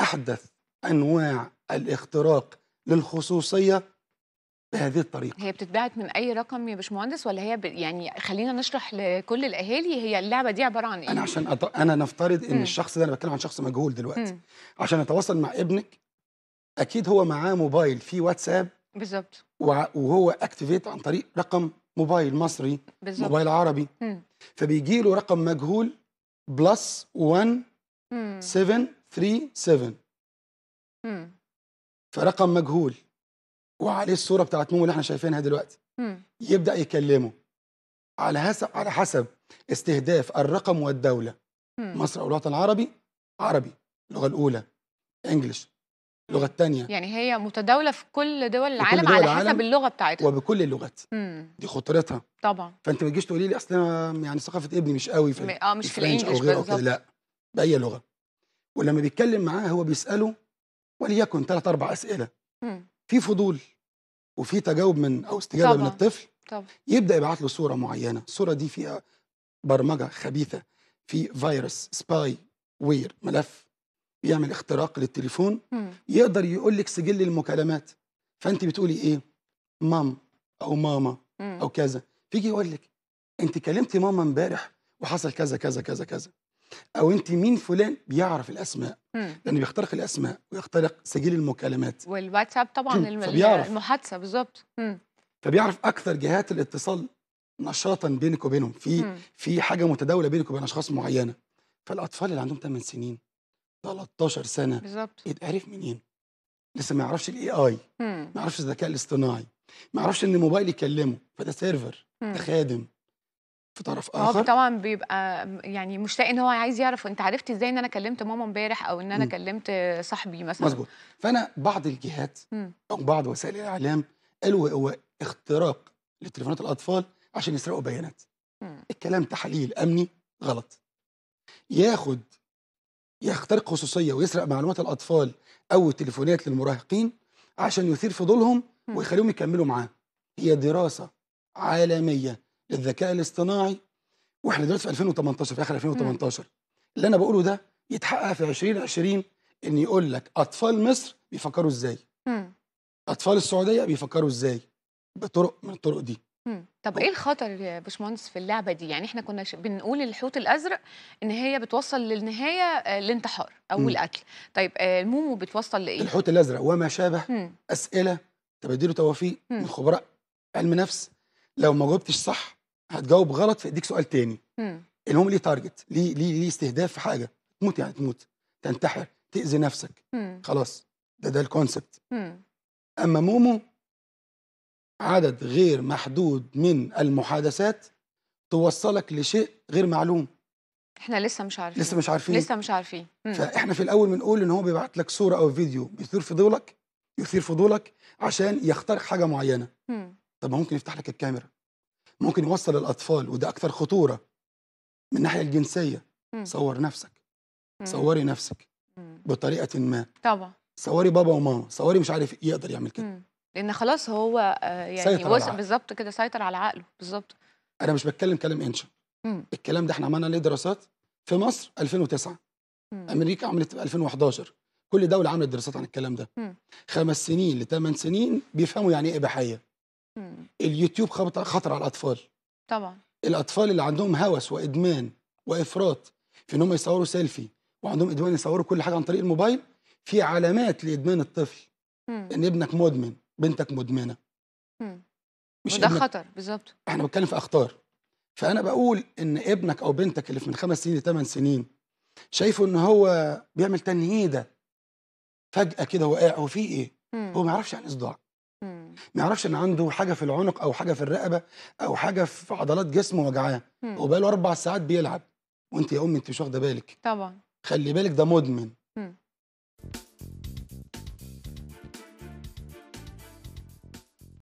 احدث انواع الاختراق للخصوصيه بهذه الطريقه هي بتتباعت من اي رقم يا باشمهندس ولا هي ب... يعني خلينا نشرح لكل الاهالي هي اللعبه دي عباره عن ايه انا عشان أط... انا نفترض ان م. الشخص ده انا بتكلم عن شخص مجهول دلوقتي م. عشان اتواصل مع ابنك اكيد هو معاه موبايل فيه واتساب بالظبط وهو اكتيفيت عن طريق رقم موبايل مصري بالزبط. موبايل عربي فبيجي له رقم مجهول بلس 1 7 37 فرقم مجهول وعليه الصوره بتاعت مو اللي احنا شايفينها دلوقتي مم. يبدا يكلمه على حسب على حسب استهداف الرقم والدوله مم. مصر او الوطن العربي عربي اللغه الاولى انجلش اللغه الثانيه يعني هي متداوله في كل دول العالم دول على العالم حسب اللغه بتاعتها وبكل اللغات مم. دي خطورتها طبعا فانت ما تجيش تقولي لي اصل يعني ثقافه ابني مش قوي في اه مش في الانجلش بالظبط لا باي لغه ولما بيتكلم معاه هو بيساله وليكن ثلاث اربع اسئله في فضول وفي تجاوب من او استجابه طبعا. من الطفل طبعا. يبدا يبعت له صوره معينه الصوره دي فيها برمجه خبيثه في فيروس سباي وير ملف بيعمل اختراق للتليفون مم. يقدر يقول لك سجل المكالمات فانت بتقولي ايه مام او ماما مم. او كذا فيجي يقول لك انت كلمتي ماما امبارح وحصل كذا كذا كذا كذا او انت مين فلان بيعرف الاسماء لانه بيخترق الاسماء ويخترق سجل المكالمات والواتساب طبعا المحادثه بالظبط فبيعرف اكثر جهات الاتصال نشاطا بينك وبينهم في في حاجه متداوله بينك وبين اشخاص معينه فالاطفال اللي عندهم 8 سنين 13 سنه بالظبط يتعرف منين لسه ما يعرفش الاي اي ما يعرفش الذكاء الاصطناعي ما يعرفش ان الموبايل يكلمه فده سيرفر ده خادم في طرف اخر هو طبعا بيبقى يعني مشتاق ان هو عايز يعرف انت عرفت ازاي ان انا كلمت ماما امبارح او ان انا م. كلمت صاحبي مثلا مظبوط فانا بعض الجهات م. او بعض وسائل الاعلام قالوا هو اختراق لتليفونات الاطفال عشان يسرقوا بيانات م. الكلام تحليل امني غلط ياخد يخترق خصوصيه ويسرق معلومات الاطفال او التليفونات للمراهقين عشان يثير فضولهم ويخليهم يكملوا معاه هي دراسه عالميه للذكاء الاصطناعي واحنا دلوقتي في 2018 في اخر 2018 م. اللي انا بقوله ده يتحقق في 2020 ان يقول لك اطفال مصر بيفكروا ازاي م. اطفال السعوديه بيفكروا ازاي بطرق من الطرق دي مم. طب ايه الخطر يا باشمهندس في اللعبه دي يعني احنا كنا بنقول الحوت الازرق ان هي بتوصل للنهايه آه، الانتحار او مم. القتل طيب آه، المومو بتوصل لايه الحوت الازرق وما شابه مم. اسئله تبادل توافيق من خبراء علم نفس لو ما جاوبتش صح هتجاوب غلط فيديك سؤال تاني مم. المهم ليه تارجت ليه ليه ليه استهداف في حاجه تموت يعني تموت تنتحر تاذي نفسك مم. خلاص ده ده الكونسبت اما مومو عدد غير محدود من المحادثات توصلك لشيء غير معلوم احنا لسه مش عارفين لسه مش عارفين لسه مش عارفين فاحنا في الاول بنقول ان هو بيبعت لك صوره او فيديو بيثير فضولك يثير فضولك عشان يخترق حاجه معينه مم. طب ممكن يفتح لك الكاميرا ممكن يوصل الاطفال وده اكثر خطوره من الناحيه الجنسيه مم. صور نفسك مم. صوري نفسك مم. بطريقه ما طبعا صوري بابا وماما صوري مش عارف يقدر يعمل كده مم. لان خلاص هو آه، يعني بالظبط كده سيطر على عقله بالظبط انا مش بتكلم كلام انشا الكلام ده احنا عملنا ليه دراسات في مصر 2009 مم. امريكا عملت 2011 كل دوله عملت دراسات عن الكلام ده مم. خمس سنين لثمان سنين بيفهموا يعني ايه اباحيه اليوتيوب خطر على الاطفال طبعا الاطفال اللي عندهم هوس وادمان وافراط في ان هم يصوروا سيلفي وعندهم ادمان يصوروا كل حاجه عن طريق الموبايل في علامات لادمان الطفل مم. ان ابنك مدمن بنتك مدمنه مم. مش وده خطر بالظبط احنا بنتكلم في اخطار فانا بقول ان ابنك او بنتك اللي في من خمس سنين لثمان سنين شايفه ان هو بيعمل تنهيده فجاه كده وقع هو في ايه؟ مم. هو ما يعرفش عن اصداع ما يعرفش ان عنده حاجه في العنق او حاجه في الرقبه او حاجه في عضلات جسمه وجعاه وبقاله اربع ساعات بيلعب وانت يا امي انت مش واخده بالك طبعا خلي بالك ده مدمن مم.